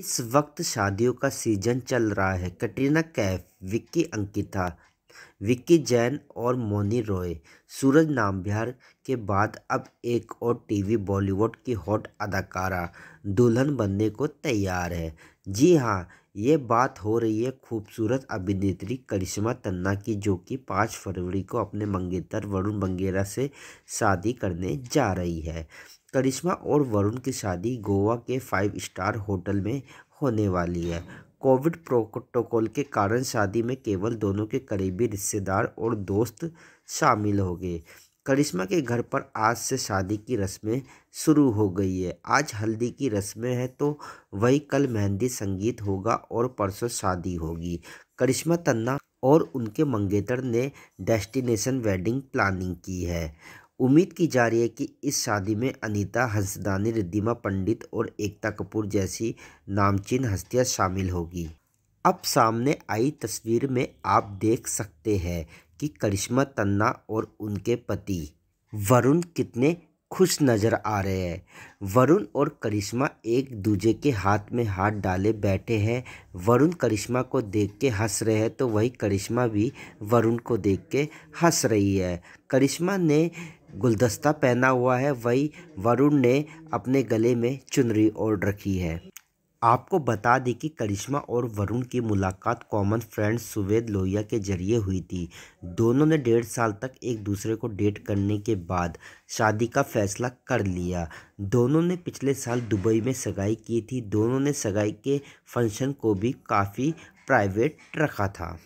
इस वक्त शादियों का सीजन चल रहा है कटरीना कैफ विक्की अंकिता विक्की जैन और मोनी रॉय सूरज नामबिहार के बाद अब एक और टीवी बॉलीवुड की हॉट अदाकारा दुल्हन बनने को तैयार है जी हाँ ये बात हो रही है खूबसूरत अभिनेत्री करिश्मा तन्ना की जो कि पाँच फरवरी को अपने मंगेतर वरुण बंगेरा से शादी करने जा रही है करिश्मा और वरुण की शादी गोवा के फाइव स्टार होटल में होने वाली है कोविड प्रोटोकॉल के कारण शादी में केवल दोनों के करीबी रिश्तेदार और दोस्त शामिल हो गए करिश्मा के घर पर आज से शादी की रस्में शुरू हो गई है आज हल्दी की रस्में हैं तो वही कल मेहंदी संगीत होगा और परसों शादी होगी करिश्मा तन्ना और उनके मंगेतर ने डेस्टिनेशन वेडिंग प्लानिंग की है उम्मीद की जा रही है कि इस शादी में अनीता हंसदानी रिद्धिमा पंडित और एकता कपूर जैसी नामचीन हस्तियां शामिल होगी अब सामने आई तस्वीर में आप देख सकते हैं कि करिश्मा तन्ना और उनके पति वरुण कितने खुश नजर आ रहे हैं वरुण और करिश्मा एक दूजे के हाथ में हाथ डाले बैठे हैं वरुण करिश्मा को देख के हंस रहे हैं तो वही करिश्मा भी वरुण को देख के हंस रही है करिश्मा ने गुलदस्ता पहना हुआ है वही वरुण ने अपने गले में चुनरी ओढ़ रखी है आपको बता दें कि करिश्मा और वरुण की मुलाकात कॉमन फ्रेंड सुवेद लोहिया के जरिए हुई थी दोनों ने डेढ़ साल तक एक दूसरे को डेट करने के बाद शादी का फैसला कर लिया दोनों ने पिछले साल दुबई में सगाई की थी दोनों ने सगाई के फंक्शन को भी काफ़ी प्राइवेट रखा था